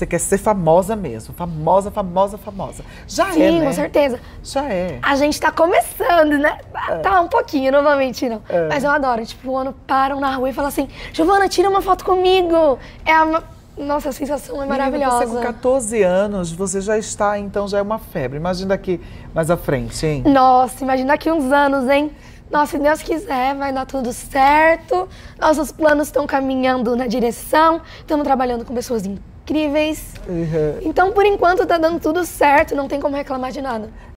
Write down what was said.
Você quer ser famosa mesmo. Famosa, famosa, famosa. Já Sim, é, né? com certeza. Já é. A gente tá começando, né? Tá, é. Tá um pouquinho, não vou mentir, não. É. Mas eu adoro. Tipo, o ano param na rua e falam assim, Giovana, tira uma foto comigo. É a... Nossa, a sensação é maravilhosa. Menina, você com 14 anos, você já está, então já é uma febre. Imagina daqui mais à frente, hein? Nossa, imagina daqui uns anos, hein? Nossa, se Deus quiser, vai dar tudo certo. Nossos planos estão caminhando na direção. Estamos trabalhando com pessoas incríveis incríveis. Uhum. Então, por enquanto, tá dando tudo certo, não tem como reclamar de nada.